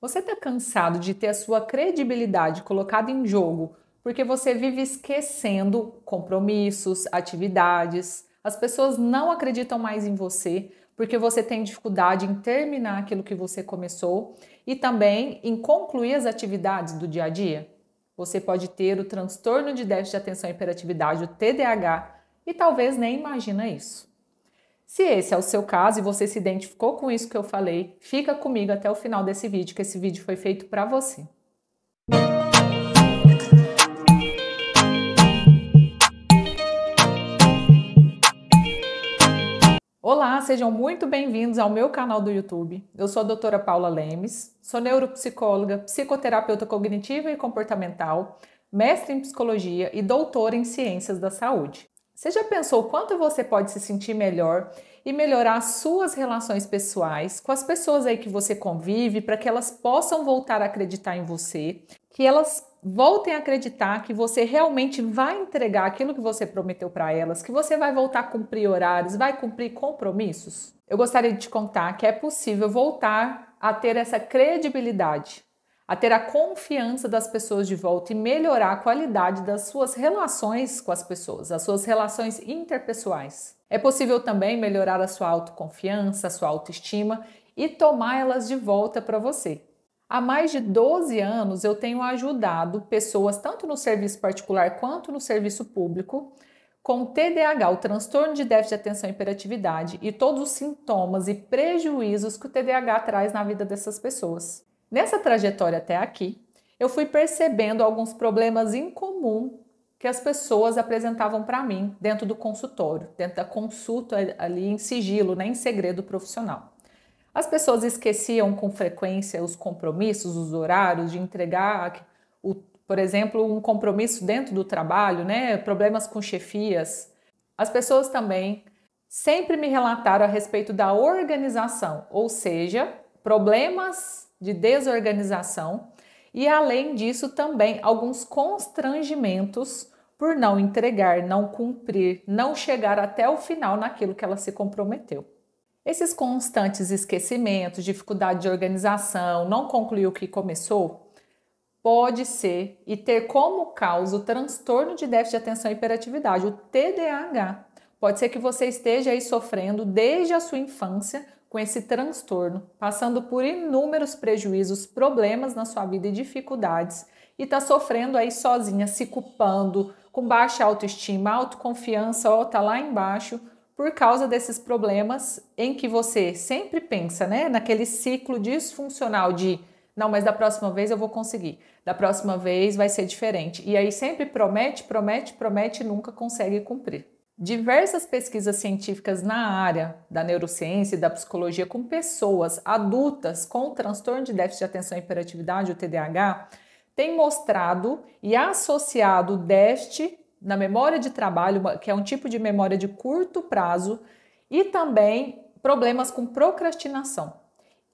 Você está cansado de ter a sua credibilidade colocada em jogo porque você vive esquecendo compromissos, atividades, as pessoas não acreditam mais em você porque você tem dificuldade em terminar aquilo que você começou e também em concluir as atividades do dia a dia. Você pode ter o transtorno de déficit de atenção e hiperatividade, o TDAH, e talvez nem imagina isso. Se esse é o seu caso e você se identificou com isso que eu falei, fica comigo até o final desse vídeo, que esse vídeo foi feito para você. Olá, sejam muito bem-vindos ao meu canal do YouTube. Eu sou a doutora Paula Lemes, sou neuropsicóloga, psicoterapeuta cognitiva e comportamental, mestre em psicologia e doutora em ciências da saúde. Você já pensou quanto você pode se sentir melhor e melhorar suas relações pessoais com as pessoas aí que você convive para que elas possam voltar a acreditar em você, que elas voltem a acreditar que você realmente vai entregar aquilo que você prometeu para elas, que você vai voltar a cumprir horários, vai cumprir compromissos? Eu gostaria de te contar que é possível voltar a ter essa credibilidade a ter a confiança das pessoas de volta e melhorar a qualidade das suas relações com as pessoas, as suas relações interpessoais. É possível também melhorar a sua autoconfiança, a sua autoestima e tomar elas de volta para você. Há mais de 12 anos eu tenho ajudado pessoas, tanto no serviço particular quanto no serviço público, com TDAH, o transtorno de déficit de atenção e hiperatividade, e todos os sintomas e prejuízos que o TDAH traz na vida dessas pessoas. Nessa trajetória até aqui, eu fui percebendo alguns problemas em comum que as pessoas apresentavam para mim dentro do consultório, dentro da consulta ali em sigilo, né, em segredo profissional. As pessoas esqueciam com frequência os compromissos, os horários de entregar, o, por exemplo, um compromisso dentro do trabalho, né, problemas com chefias. As pessoas também sempre me relataram a respeito da organização, ou seja, problemas de desorganização e, além disso, também alguns constrangimentos por não entregar, não cumprir, não chegar até o final naquilo que ela se comprometeu. Esses constantes esquecimentos, dificuldade de organização, não concluir o que começou, pode ser e ter como causa o transtorno de déficit de atenção e hiperatividade, o TDAH. Pode ser que você esteja aí sofrendo desde a sua infância com esse transtorno, passando por inúmeros prejuízos, problemas na sua vida e dificuldades, e está sofrendo aí sozinha, se culpando, com baixa autoestima, autoconfiança, ou tá lá embaixo, por causa desses problemas em que você sempre pensa, né, naquele ciclo disfuncional de não, mas da próxima vez eu vou conseguir. Da próxima vez vai ser diferente. E aí sempre promete, promete, promete e nunca consegue cumprir diversas pesquisas científicas na área da neurociência e da psicologia com pessoas adultas com transtorno de déficit de atenção e hiperatividade, o TDAH, têm mostrado e associado déficit na memória de trabalho, que é um tipo de memória de curto prazo, e também problemas com procrastinação.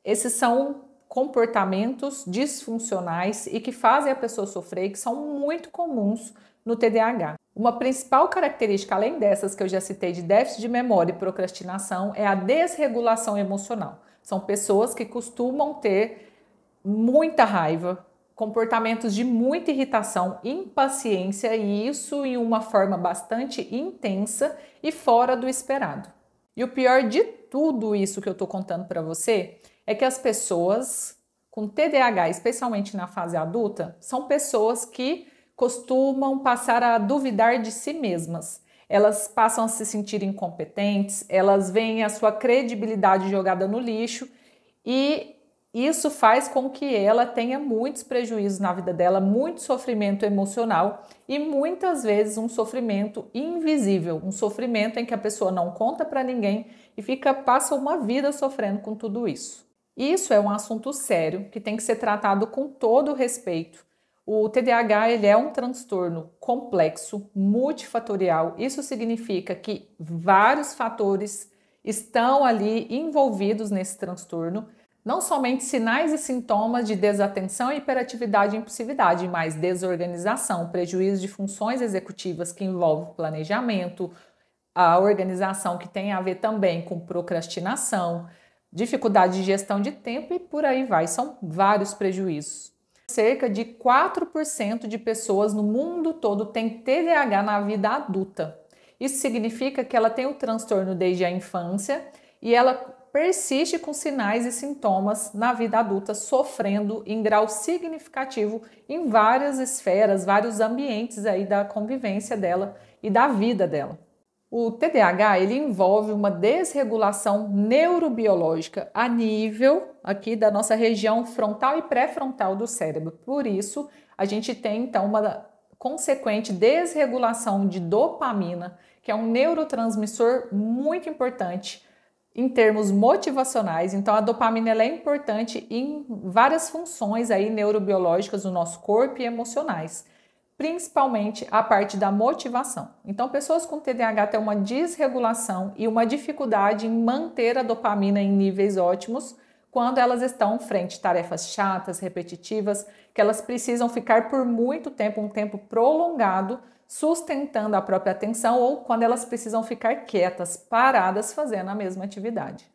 Esses são comportamentos disfuncionais e que fazem a pessoa sofrer, que são muito comuns no TDAH. Uma principal característica, além dessas que eu já citei, de déficit de memória e procrastinação, é a desregulação emocional. São pessoas que costumam ter muita raiva, comportamentos de muita irritação, impaciência e isso em uma forma bastante intensa e fora do esperado. E o pior de tudo isso que eu tô contando para você é que as pessoas com TDAH, especialmente na fase adulta, são pessoas que costumam passar a duvidar de si mesmas. Elas passam a se sentir incompetentes, elas veem a sua credibilidade jogada no lixo e isso faz com que ela tenha muitos prejuízos na vida dela, muito sofrimento emocional e muitas vezes um sofrimento invisível, um sofrimento em que a pessoa não conta para ninguém e fica passa uma vida sofrendo com tudo isso. Isso é um assunto sério que tem que ser tratado com todo respeito o TDAH ele é um transtorno complexo, multifatorial. Isso significa que vários fatores estão ali envolvidos nesse transtorno, não somente sinais e sintomas de desatenção, hiperatividade e impulsividade, mas desorganização, prejuízo de funções executivas que envolve planejamento, a organização que tem a ver também com procrastinação, dificuldade de gestão de tempo e por aí vai. São vários prejuízos. Cerca de 4% de pessoas no mundo todo têm TDAH na vida adulta. Isso significa que ela tem o transtorno desde a infância e ela persiste com sinais e sintomas na vida adulta, sofrendo em grau significativo em várias esferas, vários ambientes aí da convivência dela e da vida dela. O TDAH ele envolve uma desregulação neurobiológica a nível aqui da nossa região frontal e pré-frontal do cérebro. Por isso, a gente tem então uma consequente desregulação de dopamina, que é um neurotransmissor muito importante em termos motivacionais. Então a dopamina é importante em várias funções aí neurobiológicas do nosso corpo e emocionais principalmente a parte da motivação. Então, pessoas com TDAH têm uma desregulação e uma dificuldade em manter a dopamina em níveis ótimos quando elas estão frente a tarefas chatas, repetitivas, que elas precisam ficar por muito tempo, um tempo prolongado, sustentando a própria atenção ou quando elas precisam ficar quietas, paradas, fazendo a mesma atividade.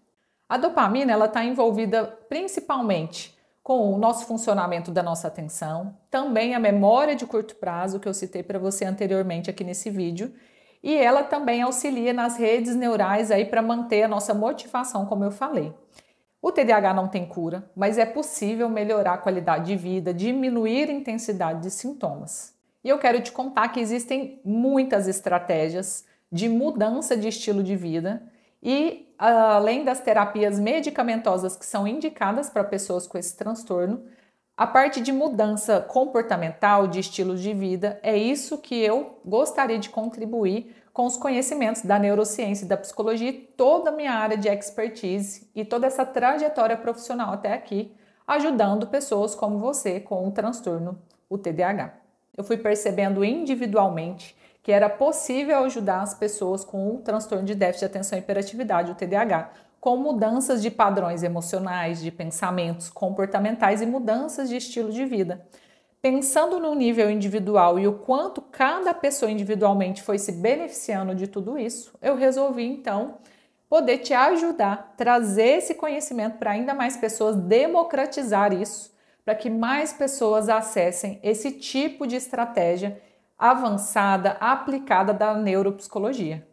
A dopamina ela está envolvida principalmente com o nosso funcionamento da nossa atenção, também a memória de curto prazo que eu citei para você anteriormente aqui nesse vídeo, e ela também auxilia nas redes neurais aí para manter a nossa motivação, como eu falei. O TDAH não tem cura, mas é possível melhorar a qualidade de vida, diminuir a intensidade de sintomas. E eu quero te contar que existem muitas estratégias de mudança de estilo de vida e ah, além das terapias medicamentosas que são indicadas para pessoas com esse transtorno, a parte de mudança comportamental, de estilo de vida, é isso que eu gostaria de contribuir com os conhecimentos da neurociência e da psicologia e toda a minha área de expertise e toda essa trajetória profissional até aqui, ajudando pessoas como você com o transtorno, o TDAH. Eu fui percebendo individualmente que era possível ajudar as pessoas com o transtorno de déficit de atenção e hiperatividade, o TDAH, com mudanças de padrões emocionais, de pensamentos comportamentais e mudanças de estilo de vida. Pensando no nível individual e o quanto cada pessoa individualmente foi se beneficiando de tudo isso, eu resolvi então poder te ajudar, trazer esse conhecimento para ainda mais pessoas, democratizar isso, para que mais pessoas acessem esse tipo de estratégia avançada aplicada da neuropsicologia.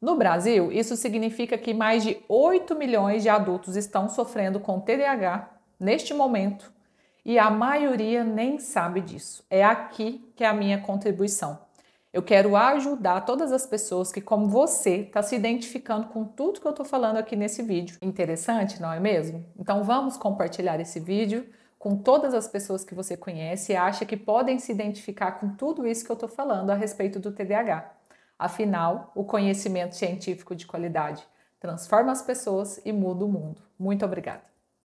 No Brasil, isso significa que mais de 8 milhões de adultos estão sofrendo com TDAH neste momento e a maioria nem sabe disso. É aqui que é a minha contribuição. Eu quero ajudar todas as pessoas que, como você, está se identificando com tudo que eu estou falando aqui nesse vídeo. Interessante, não é mesmo? Então vamos compartilhar esse vídeo com todas as pessoas que você conhece e acha que podem se identificar com tudo isso que eu estou falando a respeito do TDAH. Afinal, o conhecimento científico de qualidade transforma as pessoas e muda o mundo. Muito obrigada.